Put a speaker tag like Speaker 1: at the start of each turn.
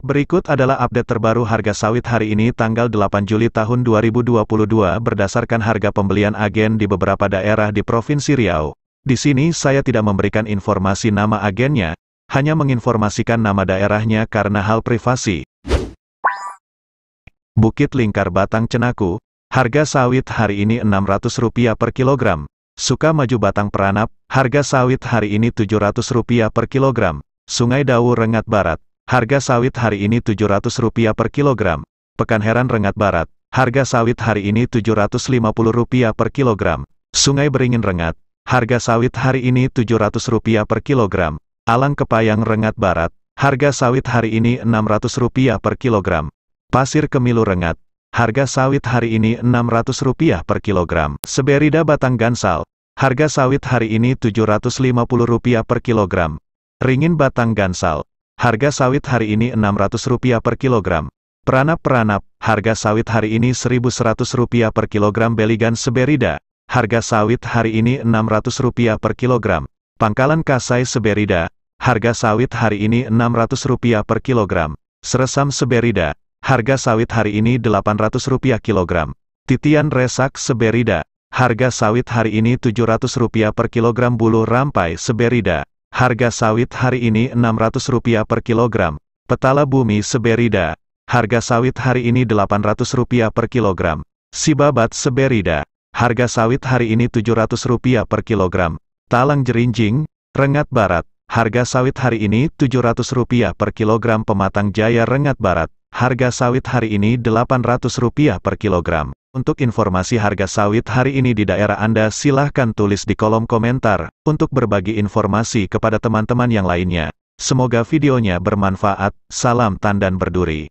Speaker 1: Berikut adalah update terbaru harga sawit hari ini tanggal 8 Juli tahun 2022 berdasarkan harga pembelian agen di beberapa daerah di Provinsi Riau. Di sini saya tidak memberikan informasi nama agennya, hanya menginformasikan nama daerahnya karena hal privasi. Bukit Lingkar Batang Cenaku, harga sawit hari ini Rp600 per kilogram. Suka Maju Batang Peranap, harga sawit hari ini Rp700 per kilogram. Sungai Dawu Rengat Barat, Harga sawit hari ini Rp700 per kilogram. Pekan Heran Rengat Barat. Harga sawit hari ini Rp750 per kilogram. Sungai Beringin Rengat. Harga sawit hari ini Rp700 per kilogram. Alang Kepayang Rengat Barat. Harga sawit hari ini Rp600 per kilogram. Pasir Kemilu Rengat. Harga sawit hari ini Rp600 per kilogram. Seberida Batang Gansal. Harga sawit hari ini Rp750 per kilogram. Ringin Batang Gansal. Harga sawit hari ini Rp600 per kilogram. Peranap-peranap, harga sawit hari ini Rp1.100 per kilogram Beligan Seberida. Harga sawit hari ini Rp600 per kilogram. Pangkalan Kasai Seberida. Harga sawit hari ini Rp600 per kilogram. Seresam Seberida. Harga sawit hari ini Rp800 kilogram. Titian Resak Seberida. Harga sawit hari ini Rp700 per kilogram bulu rampai Seberida. Harga sawit hari ini Rp600 per kilogram. Petala bumi Seberida. Harga sawit hari ini Rp800 per kilogram. Sibabat Seberida. Harga sawit hari ini Rp700 per kilogram. Talang Jerinjing, Rengat Barat. Harga sawit hari ini Rp700 per kilogram pematang jaya Rengat Barat. Harga sawit hari ini Rp800 per kilogram. Untuk informasi harga sawit hari ini di daerah Anda silahkan tulis di kolom komentar, untuk berbagi informasi kepada teman-teman yang lainnya. Semoga videonya bermanfaat, salam tandan berduri.